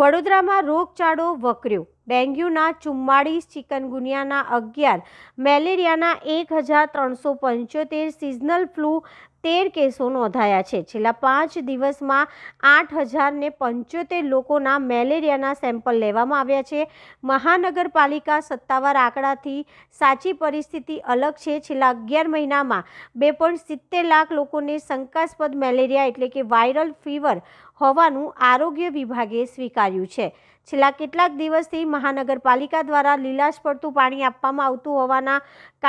વડોદરામાં રોગચાળો વકર્યો ડેન્ગ્યુના ચુમ્માળીસ ચિકનગુનિયાના અગિયાર મેલેરિયાના એક હજાર ત્રણસો પંચોતેર સિઝનલ ફ્લૂ તેર કેસો નોંધાયા છે છેલ્લા પાંચ દિવસમાં આઠ હજારને પંચોતેર લોકોના મેલેરિયાના સેમ્પલ લેવામાં આવ્યા છે મહાનગરપાલિકા સત્તાવાર આંકડાથી સાચી પરિસ્થિતિ અલગ છે છેલ્લા અગિયાર મહિનામાં બે પોઈન્ટ સિત્તેર લાખ લોકોને શંકાસ્પદ મેલેરિયા એટલે કે વાયરલ ફીવર હોવાનું આરોગ્ય વિભાગે સ્વીકાર્યું છે છેલ્લા કેટલાક દિવસથી મહાનગરપાલિકા દ્વારા લીલાશ પડતું પાણી આપવામાં આવતું હોવાના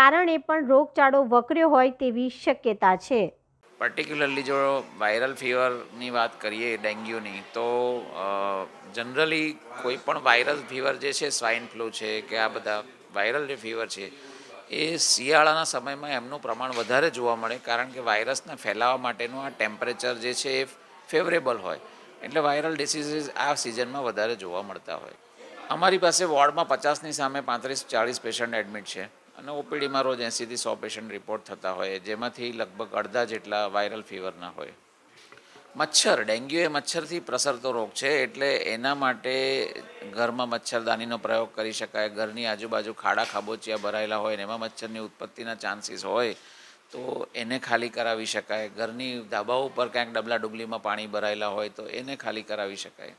કારણે પણ રોગચાળો વકર્યો હોય તેવી શક્યતા છે પર્ટિક્યુલરલી જો વાયરલ ફીવરની વાત કરીએ ડેન્ગ્યુની તો જનરલી કોઈ પણ વાયરલ ફીવર જે છે સ્વાઇન ફ્લૂ છે કે આ બધા વાયરલ જે ફીવર છે એ શિયાળાના સમયમાં એમનું પ્રમાણ વધારે જોવા મળે કારણ કે વાયરસને ફેલાવા માટેનું આ ટેમ્પરેચર જે છે એ ફેવરેબલ હોય એટલે વાયરલ ડિસીઝીસ આ સિઝનમાં વધારે જોવા મળતા હોય અમારી પાસે વોર્ડમાં પચાસની સામે પાંત્રીસ ચાળીસ પેશન્ટ એડમિટ છે અને ઓપીડીમાં રોજ એંસીથી સો પેશન્ટ રિપોર્ટ થતા હોય જેમાંથી લગભગ અડધા જેટલા વાયરલ ફીવરના હોય મચ્છર ડેન્ગ્યુ એ મચ્છરથી પ્રસરતો રોગ છે એટલે એના માટે ઘરમાં મચ્છરદાનીનો પ્રયોગ કરી શકાય ઘરની આજુબાજુ ખાડા ખાબોચિયા ભરાયેલા હોય ને એમાં મચ્છરની ઉત્પત્તિના ચાન્સીસ હોય તો એને ખાલી કરાવી શકાય ઘરની ધાબા ઉપર ક્યાંક ડબલા ડુબલીમાં પાણી ભરાયેલા હોય તો એને ખાલી કરાવી શકાય